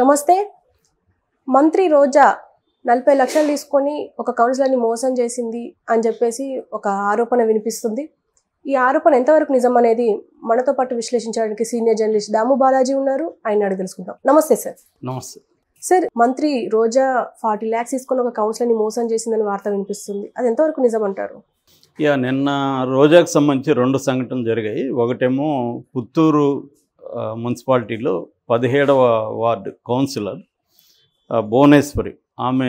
నమస్తే మంత్రి రోజా నలభై లక్షలు తీసుకొని ఒక కౌన్సిలర్ని మోసం చేసింది అని చెప్పేసి ఒక ఆరోపణ వినిపిస్తుంది ఈ ఆరోపణ ఎంతవరకు నిజం అనేది మనతో పాటు విశ్లేషించడానికి సీనియర్ జర్నలిస్ట్ దాము బాలాజీ ఉన్నారు ఆయన అడిగి తెలుసుకుందాం నమస్తే సార్ నమస్తే సార్ మంత్రి రోజా ఫార్టీ ల్యాక్స్ తీసుకొని ఒక కౌన్సిలర్ని మోసం చేసిందని వార్త వినిపిస్తుంది అది ఎంతవరకు నిజం అంటారు యా నిన్న రోజాకు సంబంధించి రెండు సంఘటనలు జరిగాయి ఒకటేమో పుత్తూరు మున్సిపాలిటీలో పదిహేడవ వార్డు కౌన్సిలర్ భువనేశ్వరి ఆమె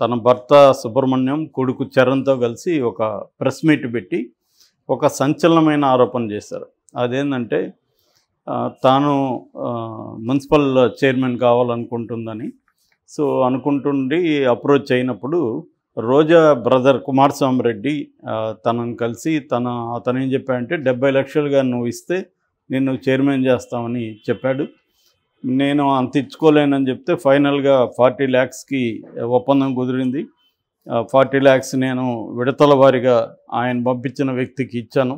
తన భర్త సుబ్రహ్మణ్యం కొడుకు చరణ్తో కలిసి ఒక ప్రెస్ మీట్ పెట్టి ఒక సంచలనమైన ఆరోపణ చేశారు అదేంటంటే తాను మున్సిపల్ చైర్మన్ కావాలనుకుంటుందని సో అనుకుంటుండి అప్రోచ్ అయినప్పుడు రోజా బ్రదర్ కుమారస్వామి రెడ్డి తనను కలిసి తన అతను ఏం చెప్పాడంటే డెబ్బై లక్షలుగా నువ్వు ఇస్తే నిన్ను చైర్మన్ చేస్తామని చెప్పాడు నేను అంత ఇచ్చుకోలేనని చెప్తే ఫైనల్గా ఫార్టీ ల్యాక్స్కి ఒప్పందం కుదిరింది ఫార్టీ ల్యాక్స్ నేను విడతల వారిగా ఆయన పంపించిన వ్యక్తికి ఇచ్చాను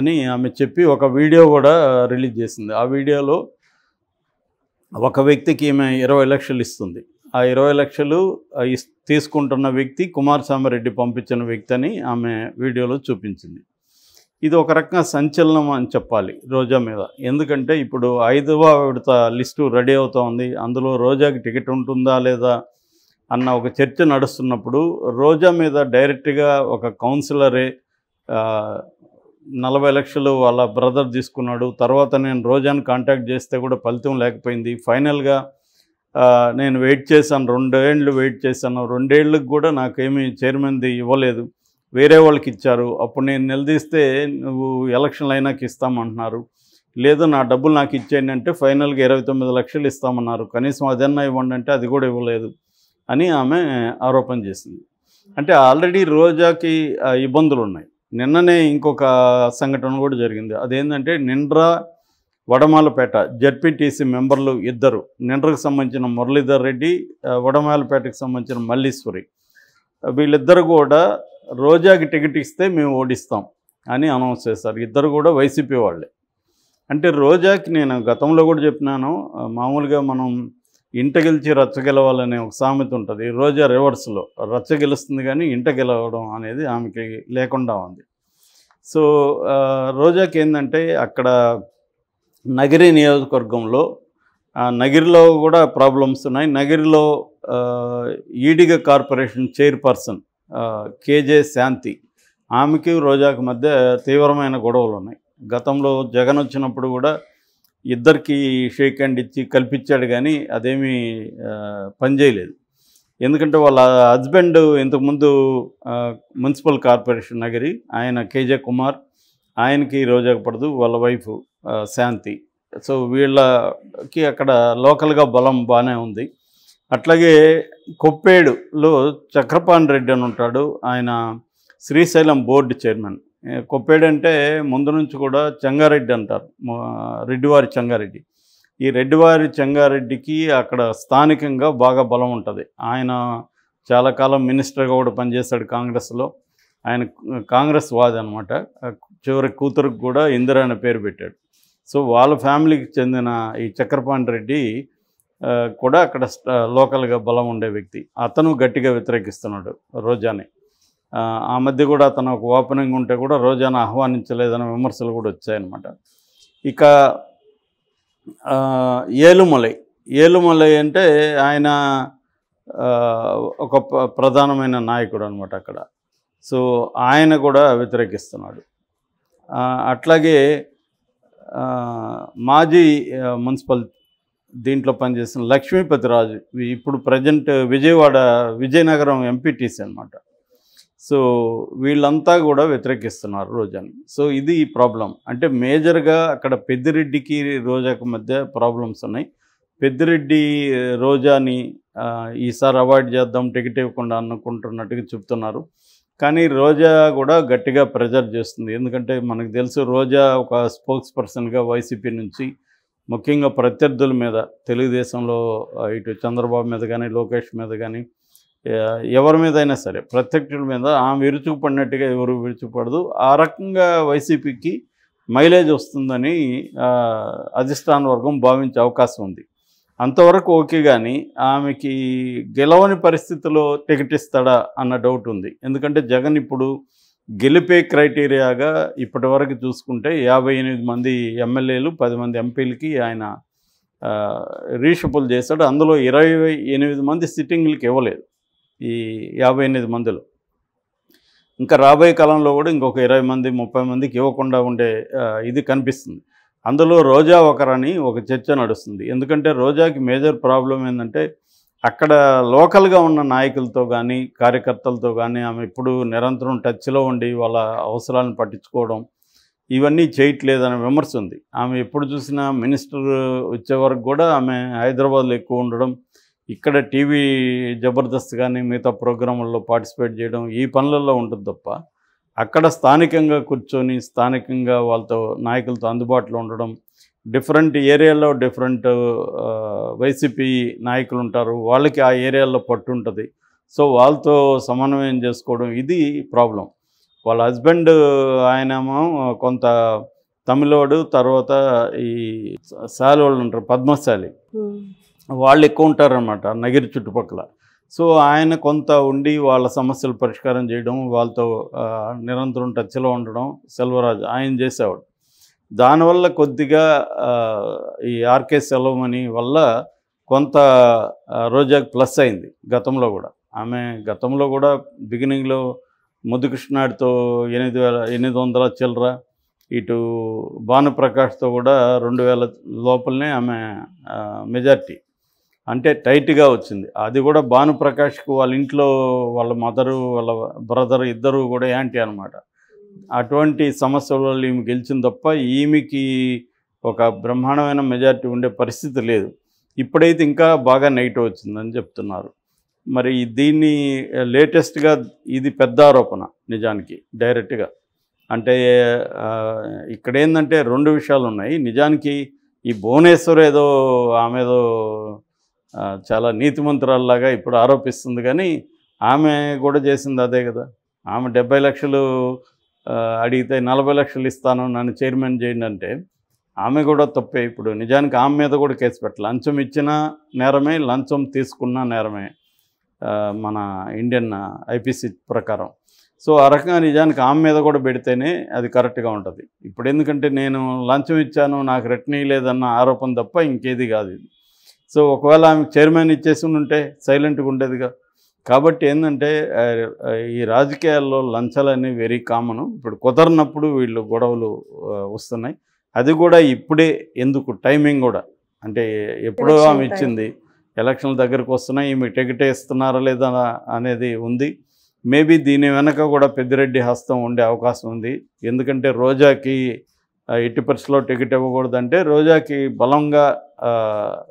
అని ఆమె చెప్పి ఒక వీడియో కూడా రిలీజ్ చేసింది ఆ వీడియోలో ఒక వ్యక్తికి ఈమె ఇరవై లక్షలు ఇస్తుంది ఆ ఇరవై లక్షలు తీసుకుంటున్న వ్యక్తి కుమార్ సామరెడ్డి పంపించిన వ్యక్తి అని ఆమె వీడియోలో చూపించింది ఇది ఒక రకంగా సంచలనం అని చెప్పాలి రోజా మీద ఎందుకంటే ఇప్పుడు ఐదవ విడత లిస్టు రెడీ అవుతా ఉంది అందులో రోజాకి టికెట్ ఉంటుందా లేదా అన్న ఒక చర్చ నడుస్తున్నప్పుడు రోజా మీద డైరెక్ట్గా ఒక కౌన్సిలరే నలభై లక్షలు వాళ్ళ బ్రదర్ తీసుకున్నాడు తర్వాత నేను రోజాను కాంటాక్ట్ చేస్తే కూడా ఫలితం లేకపోయింది ఫైనల్గా నేను వెయిట్ చేశాను రెండేళ్ళు వెయిట్ చేశాను రెండేళ్ళకి కూడా నాకేమీ చైర్మన్ది ఇవ్వలేదు వేరే వాళ్ళకి ఇచ్చారు అప్పుడు నేను నిలదీస్తే నువ్వు ఎలక్షన్లు అయినాక ఇస్తామంటున్నారు లేదు నా డబ్బులు నాకు ఇచ్చేయండి అంటే ఫైనల్గా ఇరవై తొమ్మిది లక్షలు ఇస్తామన్నారు కనీసం అదన్నా ఇవ్వండి అంటే అది కూడా ఇవ్వలేదు అని ఆమె ఆరోపణ చేసింది అంటే ఆల్రెడీ రోజాకి ఇబ్బందులు ఉన్నాయి నిన్ననే ఇంకొక సంఘటన కూడా జరిగింది అదేంటంటే నిండ్ర వడమాలపేట జడ్పీటీసీ మెంబర్లు ఇద్దరు నిండ్రకు సంబంధించిన మురళీధర్ రెడ్డి వడమాలపేటకు సంబంధించిన మల్లీశ్వరి వీళ్ళిద్దరు కూడా రోజాకి టికెట్ ఇస్తే మేము ఓడిస్తాం అని అనౌన్స్ చేశారు ఇద్దరు కూడా వైసీపీ వాళ్ళే అంటే రోజాకి నేను గతంలో కూడా చెప్పినాను మామూలుగా మనం ఇంట గెలిచి రచ్చ గెలవాలనే ఒక సామెత ఉంటుంది రోజా రివర్స్లో రచ్చ గెలుస్తుంది కానీ ఇంట గెలవడం అనేది ఆమెకి లేకుండా ఉంది సో రోజాకి ఏంటంటే అక్కడ నగిరి నియోజకవర్గంలో నగిరిలో కూడా ప్రాబ్లమ్స్ ఉన్నాయి నగిరిలో Ediga corporation chairperson KJ Shanthi ఆమెకి రోజాకి మధ్య తీవ్రమైన గొడవలు ఉన్నాయి గతంలో జగన్ వచ్చినప్పుడు కూడా ఇద్దరికి షేక్ హ్యాండ్ ఇచ్చి కల్పించాడు కానీ అదేమీ పనిచేయలేదు ఎందుకంటే వాళ్ళ హస్బెండ్ ఇంతకుముందు మున్సిపల్ కార్పొరేషన్ నగరి ఆయన కేజే కుమార్ ఆయనకి రోజాకు పడదు వాళ్ళ వైఫ్ శాంతి సో వీళ్ళకి అక్కడ లోకల్గా బలం బాగానే ఉంది అట్లాగే కొప్పేడులో చక్రపాణ రెడ్డి అని ఉంటాడు ఆయన శ్రీశైలం బోర్డు చైర్మన్ కొప్పేడు అంటే ముందు నుంచి కూడా చెంగారెడ్డి అంటారు రెడ్డివారి చెంగారెడ్డి ఈ రెడ్డివారి చెంగారెడ్డికి అక్కడ స్థానికంగా బాగా బలం ఉంటుంది ఆయన చాలా కాలం మినిస్టర్గా కూడా పనిచేశాడు కాంగ్రెస్లో ఆయన కాంగ్రెస్ వాది అనమాట చివరి కూతురుకు కూడా ఇందిరా అనే పేరు పెట్టాడు సో వాళ్ళ ఫ్యామిలీకి చెందిన ఈ చక్రపాణి రెడ్డి కూడా అక్కడ లోకల్గా బలం ఉండే వ్యక్తి అతను గట్టిగా వ్యతిరేకిస్తున్నాడు రోజాని ఆ మధ్య కూడా అతను ఒక ఓపెనింగ్ ఉంటే కూడా రోజాను ఆహ్వానించలేదన్న విమర్శలు కూడా వచ్చాయన్నమాట ఇక ఏలుమలై ఏలుమలై అంటే ఆయన ఒక ప్రధానమైన నాయకుడు అనమాట అక్కడ సో ఆయన కూడా వ్యతిరేకిస్తున్నాడు అట్లాగే మాజీ మున్సిపల్ దీంట్లో పనిచేసిన రాజు ఇప్పుడు ప్రజెంట్ విజయవాడ విజయనగరం ఎంపీటీసీ అనమాట సో వీళ్ళంతా కూడా వ్యతిరేకిస్తున్నారు రోజాని సో ఇది ఈ ప్రాబ్లం అంటే మేజర్గా అక్కడ పెద్దిరెడ్డికి రోజాకి మధ్య ప్రాబ్లమ్స్ ఉన్నాయి పెద్దిరెడ్డి రోజాని ఈసారి అవాయిడ్ చేద్దాం టికెట్ ఇవ్వకుండా అనుకుంటున్నట్టుగా చెప్తున్నారు కానీ రోజా కూడా గట్టిగా ప్రెజర్ చేస్తుంది ఎందుకంటే మనకు తెలుసు రోజా ఒక స్పోక్స్ పర్సన్గా వైసీపీ నుంచి ముఖ్యంగా ప్రత్యర్థుల మీద తెలుగుదేశంలో ఇటు చంద్రబాబు మీద కానీ లోకేష్ మీద కానీ ఎవరి మీద అయినా సరే ప్రత్యక్షుల మీద ఆమె పడినట్టుగా ఎవరు విరుచుకుపడదు ఆ రకంగా వైసీపీకి మైలేజ్ వస్తుందని అధిష్టాన వర్గం భావించే అవకాశం ఉంది అంతవరకు ఓకే కానీ ఆమెకి గెలవని పరిస్థితిలో టికెట్ ఇస్తాడా అన్న డౌట్ ఉంది ఎందుకంటే జగన్ ఇప్పుడు గెలిపే క్రైటీరియాగా ఇప్పటి వరకు చూసుకుంటే యాభై ఎనిమిది మంది ఎమ్మెల్యేలు పది మంది ఎంపీలకి ఆయన రీషఫుల్ చేశాడు అందులో ఇరవై ఎనిమిది మంది సిట్టింగ్లకి ఇవ్వలేదు ఈ యాభై ఎనిమిది మందిలో ఇంకా రాబోయే కాలంలో కూడా ఇంకొక ఇరవై మంది ముప్పై మందికి ఇవ్వకుండా ఉండే ఇది కనిపిస్తుంది అందులో రోజా ఒకరని ఒక చర్చ నడుస్తుంది ఎందుకంటే రోజాకి మేజర్ ప్రాబ్లం ఏంటంటే అక్కడ లోకల్గా ఉన్న నాయకులతో కానీ కార్యకర్తలతో కానీ ఆమె ఎప్పుడు నిరంతరం టచ్లో ఉండి వాళ్ళ అవసరాలను పట్టించుకోవడం ఇవన్నీ చేయట్లేదని విమర్శ ఉంది ఆమె ఎప్పుడు చూసినా మినిస్టర్ వచ్చే వరకు కూడా ఆమె హైదరాబాద్లో ఎక్కువ ఉండడం ఇక్కడ టీవీ జబర్దస్త్ కానీ మిగతా ప్రోగ్రాముల్లో పార్టిసిపేట్ చేయడం ఈ పనులలో ఉంటుంది తప్ప అక్కడ స్థానికంగా కూర్చొని స్థానికంగా వాళ్ళతో నాయకులతో అందుబాటులో ఉండడం డిఫరెంట్ ఏరియాలో డిఫరెంట్ వైసీపీ నాయకులు ఉంటారు వాళ్ళకి ఆ ఏరియాలో పట్టు ఉంటుంది సో వాళ్ళతో సమన్వయం చేసుకోవడం ఇది ప్రాబ్లం వాళ్ళ హస్బెండ్ ఆయనేమో కొంత తమిళోడు తర్వాత ఈ శాలి వాళ్ళు ఉంటారు పద్మశాలి వాళ్ళు ఎక్కువ ఉంటారనమాట నగిరి చుట్టుపక్కల సో ఆయన కొంత ఉండి వాళ్ళ సమస్యలు పరిష్కారం చేయడం వాళ్ళతో నిరంతరం టచ్లో ఉండడం సెల్వరాజు ఆయన చేసేవాడు దానివల్ల కొద్దిగా ఈ ఆర్కే సెలవుమణి వల్ల కొంత రోజాకి ప్లస్ అయింది గతంలో కూడా ఆమె గతంలో కూడా బిగినింగ్లో ముద్దుకృష్ణాడితో ఎనిమిది వేల ఎనిమిది వందల చిల్లర ఇటు భానుప్రకాష్తో కూడా రెండు వేల లోపలనే ఆమె మెజార్టీ అంటే టైట్గా వచ్చింది అది కూడా భానుప్రకాష్కు వాళ్ళ ఇంట్లో వాళ్ళ మదరు వాళ్ళ బ్రదర్ ఇద్దరు కూడా యాంటీ అనమాట అటువంటి సమస్యలలో ఈమె గెలిచింది తప్ప ఈమెకి ఒక బ్రహ్మాండమైన మెజార్టీ ఉండే పరిస్థితి లేదు ఇప్పుడైతే ఇంకా బాగా నెగిటివ్ వచ్చిందని చెప్తున్నారు మరి దీన్ని లేటెస్ట్గా ఇది పెద్ద ఆరోపణ నిజానికి డైరెక్ట్గా అంటే ఇక్కడ ఏంటంటే రెండు విషయాలు ఉన్నాయి నిజానికి ఈ భువనేశ్వర్ ఏదో ఆమెదో చాలా నీతిమంతురాల్లాగా ఇప్పుడు ఆరోపిస్తుంది కానీ ఆమె కూడా చేసింది అదే కదా ఆమె డెబ్బై లక్షలు అడిగితే నలభై లక్షలు ఇస్తాను నన్ను చైర్మన్ చేయండి అంటే ఆమె కూడా తప్పే ఇప్పుడు నిజానికి ఆమె మీద కూడా కేసు పెట్టాలి లంచం ఇచ్చిన నేరమే లంచం తీసుకున్న నేరమే మన ఇండియన్ ఐపీసీ ప్రకారం సో ఆ రకంగా నిజానికి ఆమె మీద కూడా పెడితేనే అది కరెక్ట్గా ఉంటుంది ఇప్పుడు ఎందుకంటే నేను లంచం ఇచ్చాను నాకు రిటర్న్ లేదన్న ఆరోపణ తప్ప ఇంకేది కాదు ఇది సో ఒకవేళ ఆమె చైర్మన్ ఇచ్చేసి ఉంటే సైలెంట్గా ఉండేదిగా కాబట్టి ఏంటంటే ఈ రాజకీయాల్లో లంచాలు అనేవి వెరీ కామన్ ఇప్పుడు కుదరనప్పుడు వీళ్ళు గొడవలు వస్తున్నాయి అది కూడా ఇప్పుడే ఎందుకు టైమింగ్ కూడా అంటే ఎప్పుడో ఆమె ఇచ్చింది ఎలక్షన్ల దగ్గరకు వస్తున్నాయి ఈమె టికెట్ ఇస్తున్నారా లేదా అనేది ఉంది మేబీ దీని వెనక కూడా పెద్దిరెడ్డి హస్తం ఉండే అవకాశం ఉంది ఎందుకంటే రోజాకి ఎట్టి పరిస్థితిలో టికెట్ ఇవ్వకూడదంటే రోజాకి బలంగా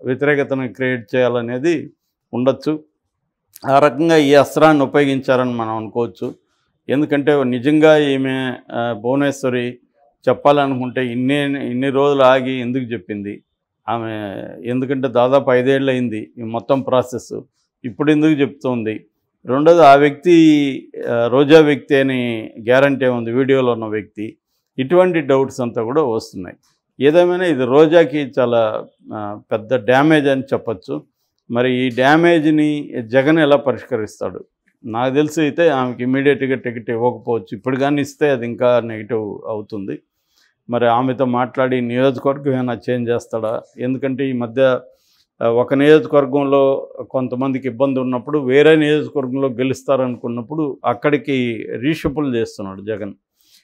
వ్యతిరేకతను క్రియేట్ చేయాలనేది ఉండొచ్చు ఆ రకంగా ఈ అస్త్రాన్ని ఉపయోగించారని మనం అనుకోవచ్చు ఎందుకంటే నిజంగా ఈమె భువనేశ్వరి చెప్పాలనుకుంటే ఇన్ని ఇన్ని రోజులు ఆగి ఎందుకు చెప్పింది ఆమె ఎందుకంటే దాదాపు ఐదేళ్ళు అయింది మొత్తం ప్రాసెస్ ఇప్పుడు ఎందుకు చెప్తుంది రెండోది ఆ వ్యక్తి రోజా వ్యక్తి అని గ్యారంటీ ఉంది వీడియోలో ఉన్న వ్యక్తి ఇటువంటి డౌట్స్ అంతా కూడా వస్తున్నాయి ఏదేమైనా ఇది రోజాకి చాలా పెద్ద డ్యామేజ్ అని చెప్పచ్చు మరి ఈ డ్యామేజ్ని జగన్ ఎలా పరిష్కరిస్తాడు నాకు తెలిసి అయితే ఆమెకి ఇమీడియట్గా టికెట్ ఇవ్వకపోవచ్చు ఇప్పుడు కానీ ఇస్తే అది ఇంకా నెగిటివ్ అవుతుంది మరి ఆమెతో మాట్లాడి నియోజకవర్గం ఏమైనా చేంజ్ చేస్తాడా ఎందుకంటే ఈ మధ్య ఒక నియోజకవర్గంలో కొంతమందికి ఇబ్బంది ఉన్నప్పుడు వేరే నియోజకవర్గంలో గెలుస్తారనుకున్నప్పుడు అక్కడికి రీషఫుల్ చేస్తున్నాడు జగన్